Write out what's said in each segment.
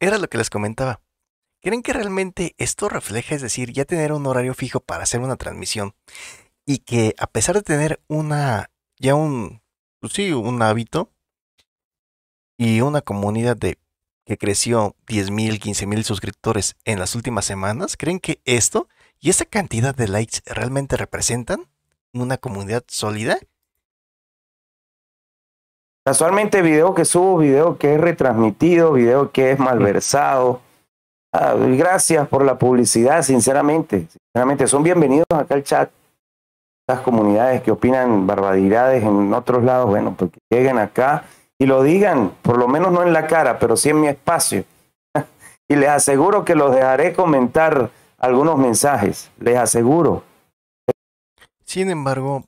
era lo que les comentaba. ¿Creen que realmente esto refleja, es decir, ya tener un horario fijo para hacer una transmisión y que a pesar de tener una, ya un, pues sí, un hábito y una comunidad de que creció 10.000, 15.000 suscriptores en las últimas semanas, ¿creen que esto y esa cantidad de likes realmente representan una comunidad sólida? Casualmente video que subo, video que es retransmitido, video que es malversado. Ah, gracias por la publicidad, sinceramente. Sinceramente, son bienvenidos acá al chat. Las comunidades que opinan barbaridades en otros lados, bueno, porque pues lleguen acá y lo digan, por lo menos no en la cara, pero sí en mi espacio. y les aseguro que los dejaré comentar algunos mensajes, les aseguro. Sin embargo,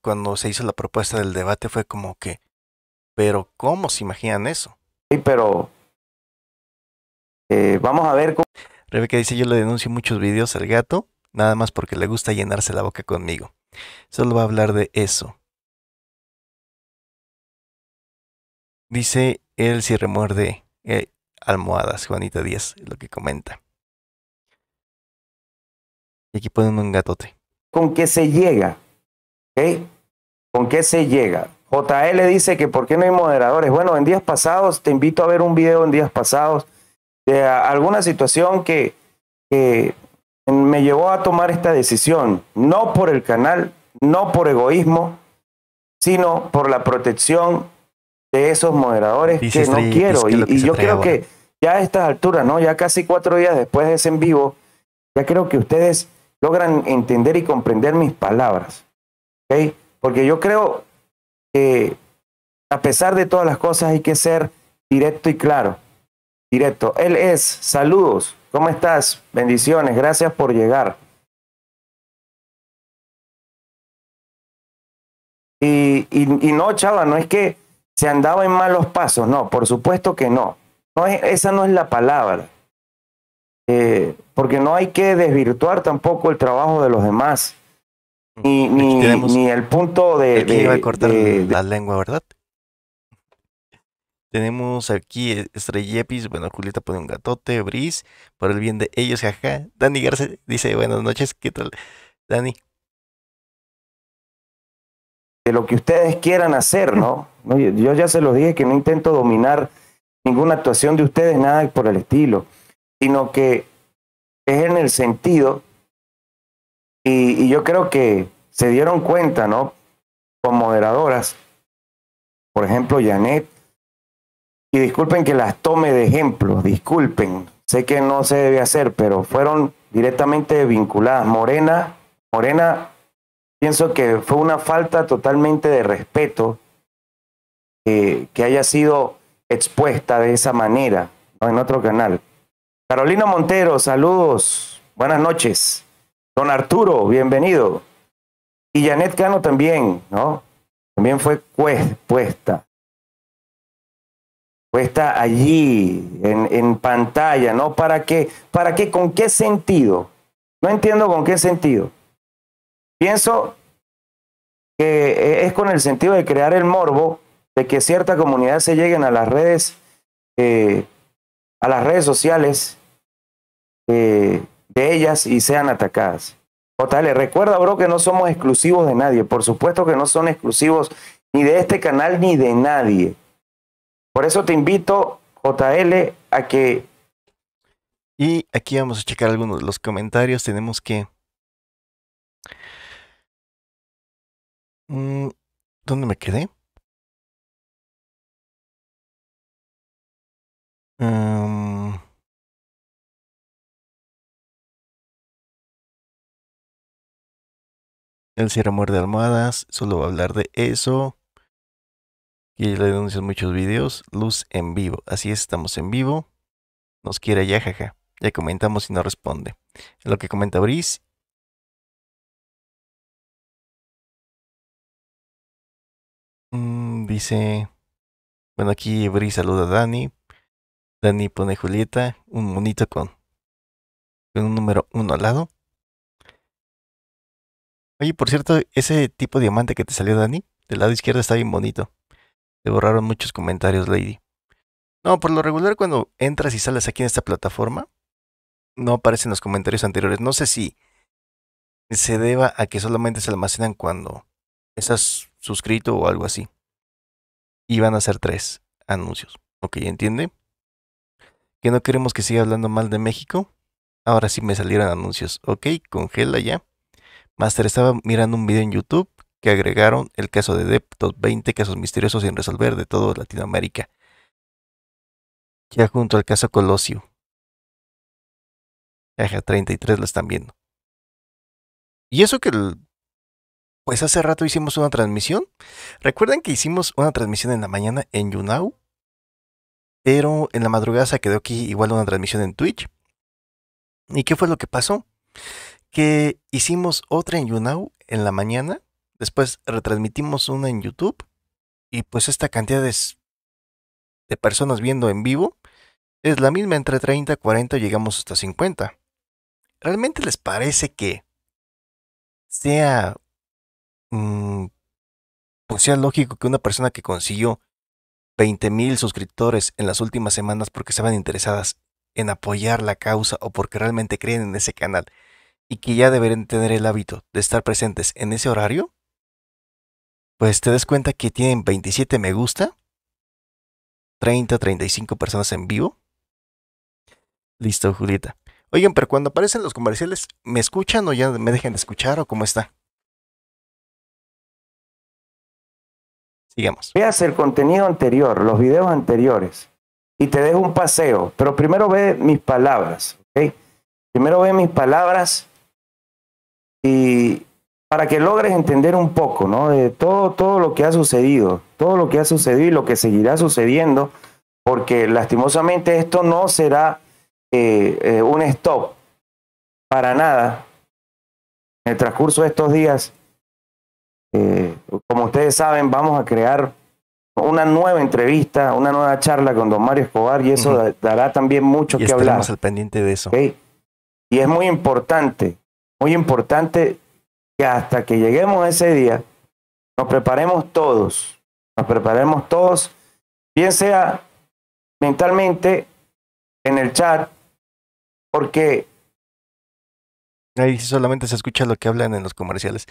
cuando se hizo la propuesta del debate fue como que, pero ¿cómo se imaginan eso? Sí, pero eh, vamos a ver cómo... Rebeca dice, yo le denuncio muchos videos al gato, nada más porque le gusta llenarse la boca conmigo. Solo va a hablar de eso. Dice, él si remuerde eh, almohadas, Juanita Díaz, lo que comenta. Y aquí ponen un gatote. ¿Con que se llega? ¿Con qué se llega? JL dice que ¿por qué no hay moderadores? Bueno, en días pasados, te invito a ver un video en días pasados de ah, alguna situación que, me llevó a tomar esta decisión, no por el canal, no por egoísmo, sino por la protección de esos moderadores que no quiero. Y, yo creo que ya a estas alturas, ¿no? Ya casi cuatro días después de ese en vivo, ya creo que ustedes logran entender y comprender mis palabras. Porque yo creo que a pesar de todas las cosas hay que ser directo y claro. Directo. Él es, saludos, ¿cómo estás? Bendiciones, gracias por llegar. Y, no, chava, no es que se andaba en malos pasos, no, por supuesto que no. no esa no es la palabra. Eh, porque no hay que desvirtuar tampoco el trabajo de los demás. Ni, el punto de. de, iba a cortar la lengua, ¿verdad? Tenemos aquí e, Estrellepis, bueno, Julieta pone un gatote, Bris, por el bien de ellos, jaja. Dani Garce dice buenas noches, ¿qué tal? Dani. De lo que ustedes quieran hacer, ¿no? Yo ya se los dije que no intento dominar ninguna actuación de ustedes, nada por el estilo, sino que es en el sentido y, yo creo que se dieron cuenta, ¿no? Con moderadoras, por ejemplo, Janet, y disculpen que las tome de ejemplo, disculpen, sé que no se debe hacer, pero fueron directamente vinculadas. Morena, Morena, pienso que fue una falta totalmente de respeto eh, que haya sido expuesta de esa manera ¿no? en otro canal. Carolina Montero, saludos, buenas noches. Don Arturo, bienvenido. Y Janet Cano también, ¿no? También fue puesta. Puesta allí, en, pantalla, ¿no? ¿Para qué? ¿Para qué? ¿Con qué sentido? No entiendo con qué sentido. Pienso que eh, es con el sentido de crear el morbo de que cierta comunidad se lleguen a las redes, eh, a las redes sociales, eh, de ellas y sean atacadas. JL oh, recuerda, bro, que no somos exclusivos de nadie. Por supuesto que no son exclusivos ni de este canal ni de nadie. Por eso te invito, JL, a que... Y aquí vamos a checar algunos de los comentarios. Tenemos que... Mm, ¿Dónde me quedé? Ah, El amor Muerde Almohadas, solo va a hablar de eso. Y le en muchos videos. Luz en vivo. Así es, estamos en vivo. Nos quiere ya, jaja. Ya comentamos y no responde. Lo que comenta Brice mm, dice. Bueno, aquí Brice saluda a Dani. Dani pone Julieta, un monito con, con un número uno al lado. Oye, por cierto, ese tipo de diamante que te salió, Dani, del lado izquierdo está bien bonito. Te borraron muchos comentarios, Lady. No, por lo regular cuando entras y sales aquí en esta plataforma, no aparecen los comentarios anteriores. No sé si se deba a que solamente se almacenan cuando estás suscrito o algo así. Y van a ser tres anuncios. Ok, ¿entiende? Que no queremos que siga hablando mal de México. Ahora sí me salieron anuncios. Ok, congela ya. Master estaba mirando un video en YouTube que agregaron el caso de Deptos, 20 casos misteriosos sin resolver de todo Latinoamérica. Ya junto al caso Colosio. y 33 lo están viendo. Y eso que pues hace rato hicimos una transmisión. ¿Recuerdan que hicimos una transmisión en la mañana en YouNow? Pero en la madrugada se quedó aquí igual una transmisión en Twitch. ¿Y qué fue lo que pasó? que hicimos otra en YouNow en la mañana, después retransmitimos una en YouTube y pues esta cantidad de, personas viendo en vivo es la misma entre 30, 40 llegamos hasta 50. ¿Realmente les parece que sea mm, pues sea lógico que una persona que consiguió 20 mil suscriptores en las últimas semanas porque estaban interesadas en apoyar la causa o porque realmente creen en ese canal y que ya deberían tener el hábito de estar presentes en ese horario, pues te des cuenta que tienen 27 me gusta, 30, 35 personas en vivo. Listo, Julieta. Oigan, pero cuando aparecen los comerciales, ¿me escuchan o ya me dejan de escuchar o cómo está? Sigamos. Veas el contenido anterior, los videos anteriores, y te dejo un paseo, pero primero ve mis palabras, ¿ok? Primero ve mis palabras y para que logres entender un poco ¿no? de todo, todo lo que ha sucedido, todo lo que ha sucedido y lo que seguirá sucediendo, porque lastimosamente esto no será eh, eh, un stop para nada. En el transcurso de estos días, eh, como ustedes saben, vamos a crear una nueva entrevista, una nueva charla con don Mario Escobar y eso dará también mucho que hablar. al pendiente de eso. Y es muy importante muy importante que hasta que lleguemos a ese día, nos preparemos todos, nos preparemos todos, bien sea mentalmente, en el chat, porque... Ahí solamente se escucha lo que hablan en los comerciales.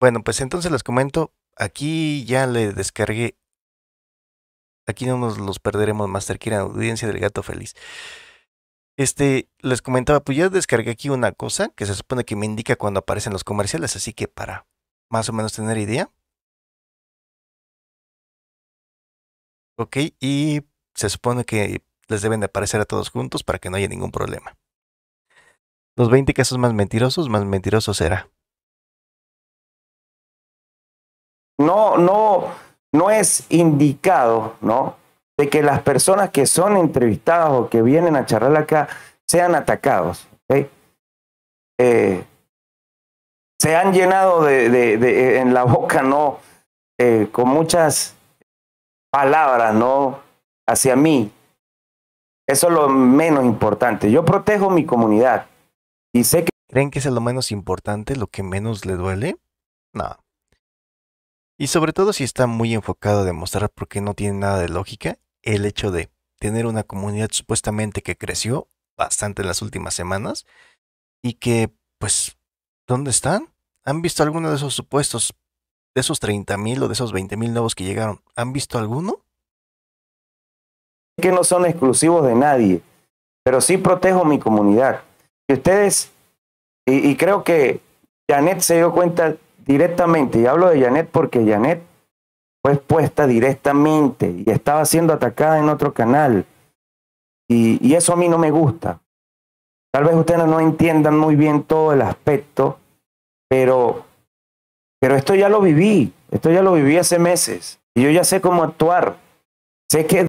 Bueno, pues entonces les comento, aquí ya le descargué, aquí no nos los perderemos, más Kira, audiencia del gato feliz. Este, les comentaba, pues yo descargué aquí una cosa que se supone que me indica cuando aparecen los comerciales, así que para más o menos tener idea. Ok, y se supone que les deben de aparecer a todos juntos para que no haya ningún problema. Los 20 casos más mentirosos, más mentirosos será. No, no, no es indicado, ¿no? de que las personas que son entrevistadas o que vienen a charlar acá sean atacados. Eh, se han llenado de, en la boca, ¿no? Eh, con muchas palabras, ¿no? Hacia mí. Eso es lo menos importante. Yo protejo mi comunidad y sé que... ¿Creen que es lo menos importante, lo que menos le duele? No. Y sobre todo si está muy enfocado a demostrar por qué no tiene nada de lógica el hecho de tener una comunidad supuestamente que creció bastante en las últimas semanas y que, pues, ¿dónde están? ¿Han visto alguno de esos supuestos, de esos 30 mil o de esos 20 mil nuevos que llegaron? ¿Han visto alguno? Que no son exclusivos de nadie, pero sí protejo mi comunidad. Y ustedes, y, y creo que Janet se dio cuenta directamente, y hablo de Janet porque Janet fue expuesta directamente y estaba siendo atacada en otro canal. Y, eso a mí no me gusta. Tal vez ustedes no entiendan muy bien todo el aspecto, pero, pero esto ya lo viví, esto ya lo viví hace meses y yo ya sé cómo actuar. Sé que